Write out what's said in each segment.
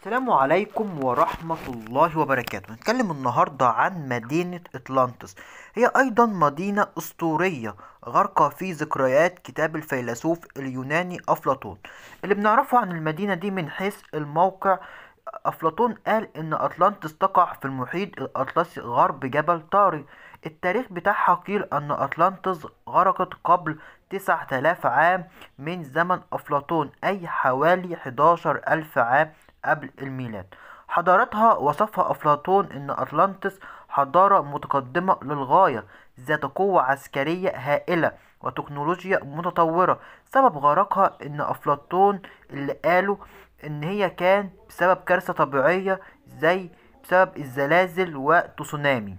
السلام عليكم ورحمة الله وبركاته هنتكلم النهاردة عن مدينة اطلانتس هي أيضا مدينة أسطورية غرقة في ذكريات كتاب الفيلسوف اليوناني أفلاطون اللي بنعرفه عن المدينة دي من حيث الموقع أفلاطون قال إن أطلانتس تقع في المحيط الأطلسي غرب جبل طاري التاريخ بتاعها قيل أن أطلانتس غرقت قبل آلاف عام من زمن أفلاطون أي حوالي حداشر ألف عام قبل الميلاد حضارتها وصفها أفلاطون إن أطلانتس حضارة متقدمة للغاية ذات قوة عسكرية هائلة وتكنولوجيا متطورة سبب غرقها إن أفلاطون اللي قاله ان هي كان بسبب كارثة طبيعية زي بسبب الزلازل وتسونامي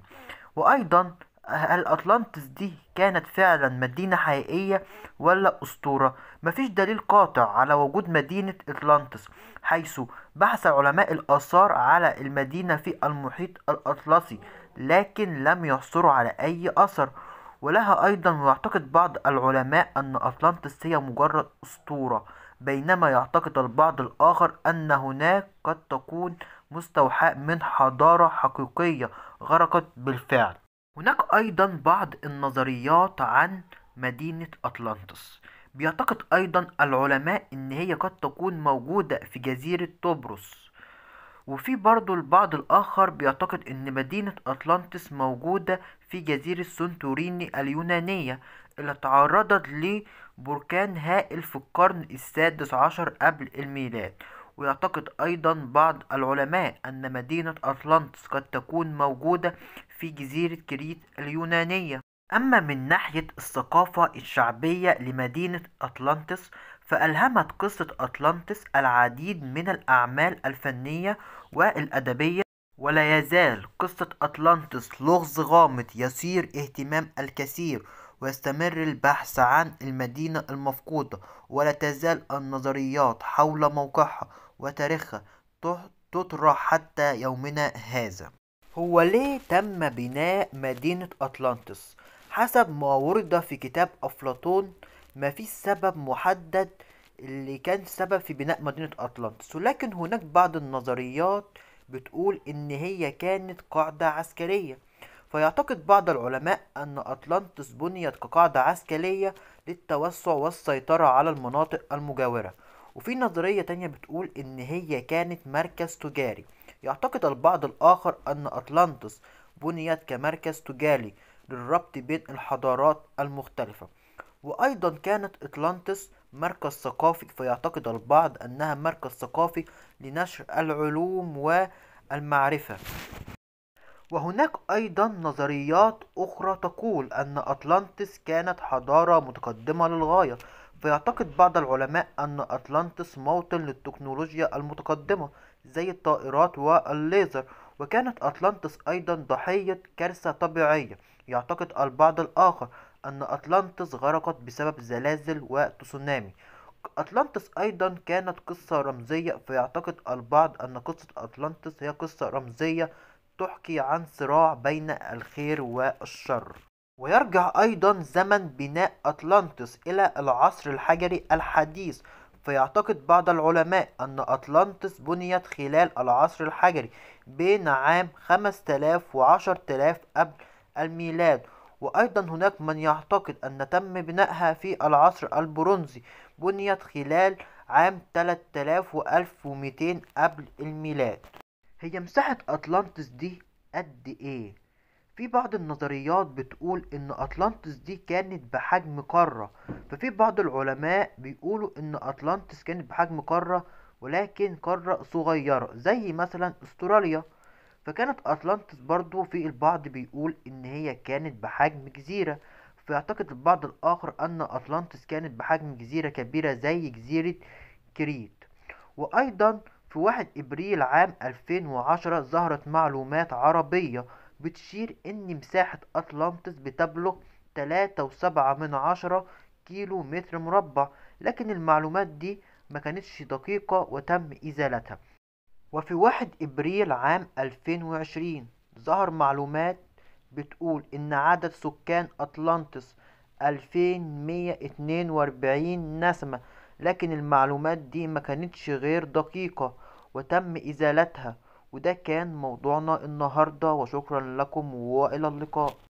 وايضا هل اطلانتس دي كانت فعلا مدينة حقيقية ولا اسطورة مفيش دليل قاطع على وجود مدينة اطلانتس حيث بحث علماء الاثار على المدينة في المحيط الاطلسي لكن لم يحصروا على اي اثر ولها ايضا ويعتقد بعض العلماء ان اطلانتس هي مجرد اسطورة بينما يعتقد البعض الآخر أن هناك قد تكون مستوحاة من حضارة حقيقية غرقت بالفعل هناك أيضا بعض النظريات عن مدينة أطلانتس بيعتقد أيضا العلماء إن هي قد تكون موجودة في جزيرة طبرس وفي برضو البعض الآخر بيعتقد إن مدينة أطلانتس موجودة في جزيرة سنتوريني اليونانية اللي تعرضت بركان هائل في القرن السادس عشر قبل الميلاد ويعتقد أيضا بعض العلماء أن مدينة أطلانتس قد تكون موجودة في جزيرة كريت اليونانية أما من ناحية الثقافة الشعبية لمدينة أطلانتس فألهمت قصة أطلانتس العديد من الأعمال الفنية والأدبية ولا يزال قصة أطلانتس لغز غامض يثير اهتمام الكثير ويستمر البحث عن المدينة المفقودة ولا تزال النظريات حول موقعها وتاريخها تطرح حتى يومنا هذا هو ليه تم بناء مدينة أطلانتس؟ حسب ما ورد في كتاب أفلاطون مفيش سبب محدد اللي كان سبب في بناء مدينة أطلانتس ولكن هناك بعض النظريات بتقول إن هي كانت قاعدة عسكرية فيعتقد بعض العلماء أن أطلانتس بنيت كقاعدة عسكرية للتوسع والسيطرة على المناطق المجاورة وفي نظرية تانية بتقول إن هي كانت مركز تجاري يعتقد البعض الآخر أن أطلانتس بنيت كمركز تجاري للربط بين الحضارات المختلفة وأيضا كانت أطلانتس مركز ثقافي فيعتقد البعض أنها مركز ثقافي لنشر العلوم والمعرفة وهناك أيضا نظريات أخرى تقول أن أطلانتس كانت حضارة متقدمة للغاية فيعتقد بعض العلماء أن أطلانتس موطن للتكنولوجيا المتقدمة زي الطائرات والليزر وكانت أطلانتس أيضا ضحية كارثة طبيعية يعتقد البعض الآخر أن أطلانتس غرقت بسبب زلازل وتسونامي أطلانتس أيضا كانت قصة رمزية فيعتقد البعض أن قصة أطلانتس هي قصة رمزية تحكي عن صراع بين الخير والشر ويرجع أيضا زمن بناء أطلانتس إلى العصر الحجري الحديث فيعتقد بعض العلماء أن أطلانتس بنيت خلال العصر الحجري بين عام 5000 و 10000 قبل الميلاد وأيضا هناك من يعتقد أن تم بنائها في العصر البرونزي بنيت خلال عام 3000 و 1200 قبل الميلاد هي مساحة أطلانتس دي قد إيه؟ في بعض النظريات بتقول إن أطلانتس دي كانت بحجم قارة ففي بعض العلماء بيقولوا إن أطلانتس كانت بحجم قارة ولكن قارة صغيرة زي مثلا أستراليا فكانت أطلانتس برضو في البعض بيقول إن هي كانت بحجم جزيرة فيعتقد البعض الآخر أن أطلانتس كانت بحجم جزيرة كبيرة زي جزيرة كريت وأيضا في 1 إبريل عام 2010 ظهرت معلومات عربية بتشير إن مساحة أطلانتس بتبلغ 3.7 كيلو متر مربع لكن المعلومات دي ما كانتش دقيقة وتم إزالتها وفي 1 إبريل عام 2020 ظهر معلومات بتقول إن عدد سكان أطلانتس 2142 نسمة لكن المعلومات دي ما كانتش غير دقيقة وتم إزالتها وده كان موضوعنا النهاردة وشكرا لكم وإلى اللقاء